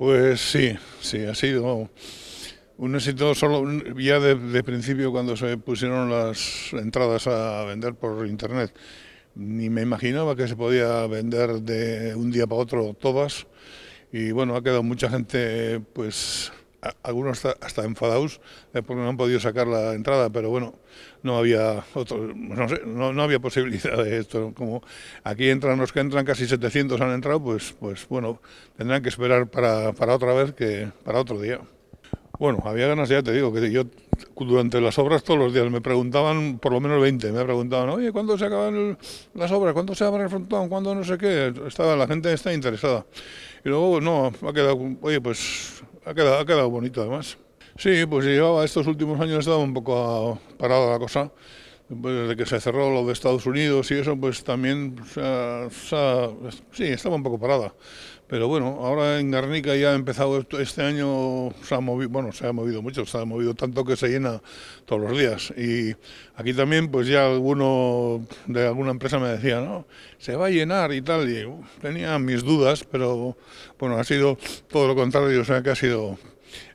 Pues sí, sí, ha sido un éxito solo ya desde de principio cuando se pusieron las entradas a vender por internet. Ni me imaginaba que se podía vender de un día para otro todas y bueno, ha quedado mucha gente pues algunos hasta enfadados porque no han podido sacar la entrada, pero bueno, no había otro, no, no, había posibilidad de esto. Como aquí entran los que entran, casi 700 han entrado, pues, pues bueno, tendrán que esperar para, para otra vez que para otro día. Bueno, había ganas, ya te digo, que yo durante las obras todos los días me preguntaban, por lo menos 20, me preguntaban, oye, ¿cuándo se acaban las obras? ¿Cuándo se abre el frontón? ¿Cuándo no sé qué? Estaba, la gente está interesada. Y luego, no, ha quedado, oye, pues ha quedado, ha quedado bonito además. Sí, pues llevaba estos últimos años, estaba un poco parada la cosa. Pues desde que se cerró lo de Estados Unidos y eso, pues también sí, estaba un poco parada. Pero bueno, ahora en Garnica ya ha empezado este año, se ha movido, bueno, se ha movido mucho, se ha movido tanto que se llena todos los días. Y aquí también, pues ya alguno de alguna empresa me decía, no, se va a llenar y tal. Y uh, tenía mis dudas, pero bueno, ha sido todo lo contrario, o sea que ha sido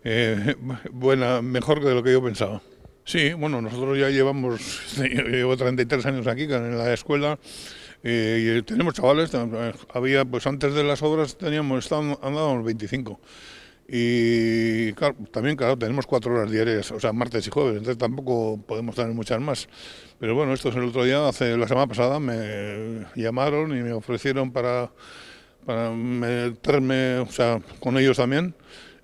eh, buena, mejor que de lo que yo pensaba. Sí, bueno, nosotros ya llevamos, yo llevo 33 años aquí en la escuela y tenemos chavales, había, pues antes de las obras teníamos, andábamos 25. Y también, claro, tenemos cuatro horas diarias, o sea, martes y jueves, entonces tampoco podemos tener muchas más. Pero bueno, esto es el otro día, hace la semana pasada me llamaron y me ofrecieron para, para meterme, o sea, con ellos también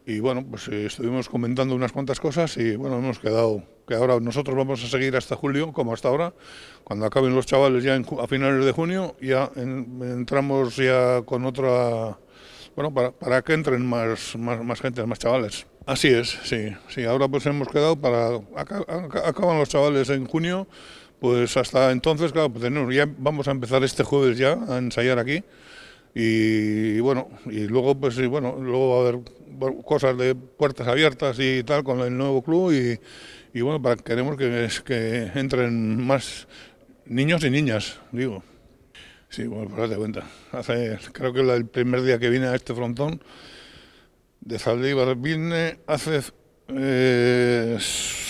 y bueno, pues eh, estuvimos comentando unas cuantas cosas y bueno, hemos quedado que ahora nosotros vamos a seguir hasta julio, como hasta ahora, cuando acaben los chavales ya a finales de junio, ya entramos ya con otra, bueno, para, para que entren más, más, más gente, más chavales. Así es, sí, sí, ahora pues hemos quedado para, acaban los chavales en junio, pues hasta entonces, claro, pues tenemos, ya vamos a empezar este jueves ya a ensayar aquí, y bueno, y luego pues bueno, luego va a haber cosas de puertas abiertas y tal con el nuevo club y, bueno, queremos que, entren más niños y niñas, digo. Sí, bueno, pues date cuenta. Hace, creo que el primer día que vine a este frontón de Zaldívar vine hace 59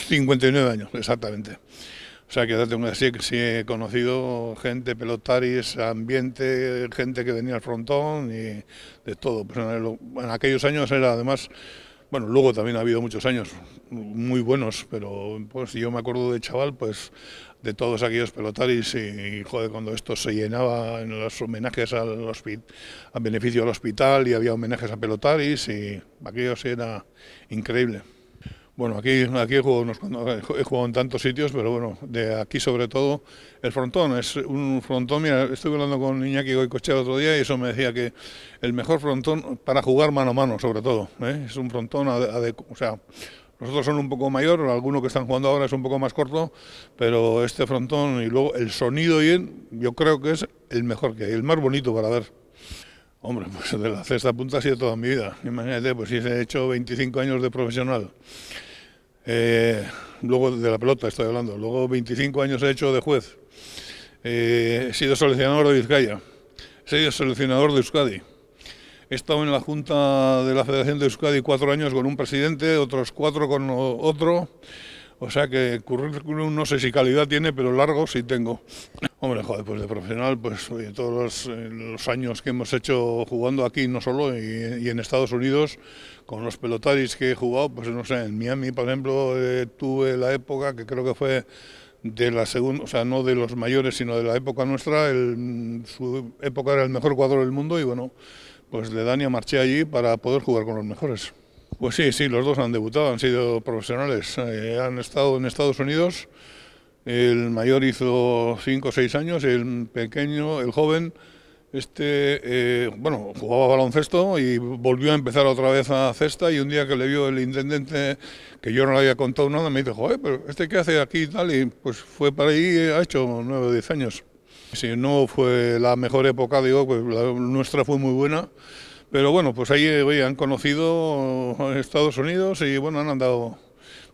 eh, años, exactamente. O sea, que sí, sí he conocido gente, pelotaris, ambiente, gente que venía al frontón y de todo. Pues en, aquellos años era además, bueno, luego también ha habido muchos años muy buenos, pero pues yo me acuerdo de chaval, pues de todos aquellos pelotaris y, cuando esto se llenaba en los homenajes al, hospital, al beneficio del hospital y había homenajes a pelotaris y aquello sí era increíble. Bueno, aquí, aquí he, jugado en tantos sitios, pero bueno, de aquí sobre todo el frontón. Es un frontón, mira, estuve hablando con Iñaki Goicochea el otro día y eso me decía que el mejor frontón para jugar mano a mano, sobre todo. ¿eh? Es un frontón, o sea, nosotros son un poco mayor, algunos que están jugando ahora es un poco más corto, pero este frontón y luego el sonido y él yo creo que es el mejor que hay, el más bonito para ver. Hombre, pues de la cesta punta ha sido toda mi vida. Imagínate, pues si he hecho 25 años de profesional. Eh, luego de la pelota estoy hablando, luego 25 años he hecho de juez, eh, he sido seleccionador de Vizcaya, he sido seleccionador de Euskadi, he estado en la Junta de la Federación de Euskadi cuatro años con un presidente, otros cuatro con otro, o sea que currículum no sé si calidad tiene, pero largo sí tengo. Hombre, joder, pues de profesional, pues todos eh, los, años que hemos hecho jugando aquí, no solo, y, en Estados Unidos, con los pelotaris que he jugado, pues no sé, en Miami, por ejemplo, eh, tuve la época que creo que fue de la segunda, o sea, no de los mayores, sino de la época nuestra, su época era el mejor jugador del mundo y bueno, pues de Dania marché allí para poder jugar con los mejores. Pues sí, sí, los dos han debutado, han sido profesionales, eh, han estado en Estados Unidos el mayor hizo cinco o seis años, el pequeño, el joven, este, eh, bueno, jugaba baloncesto y volvió a empezar otra vez a cesta y un día que le vio el intendente, que yo no le había contado nada, me dijo, pero este qué hace aquí y tal, y pues fue para ahí, ha hecho nueve o 10 años. Si no fue la mejor época, digo, pues la nuestra fue muy buena, pero bueno, pues ahí han conocido Estados Unidos y bueno, han andado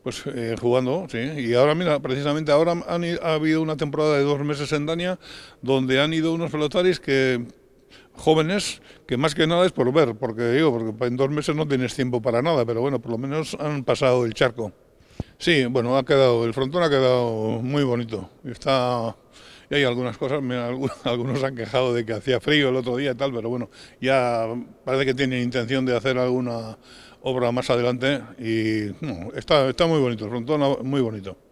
pues eh, jugando, sí. Y ahora, mira, precisamente ahora han, ha habido una temporada de dos meses en Dania donde han ido unos pelotaris que jóvenes que más que nada es por ver, porque digo, porque en dos meses no tienes tiempo para nada, pero bueno, por lo menos han pasado el charco. Sí, bueno, ha quedado, el frontón ha quedado muy bonito. Está y hay algunas cosas, algunos han quejado de que hacía frío el otro día y tal, pero bueno, ya parece que tienen intención de hacer alguna obra más adelante y está, está muy bonito, el frontón muy bonito.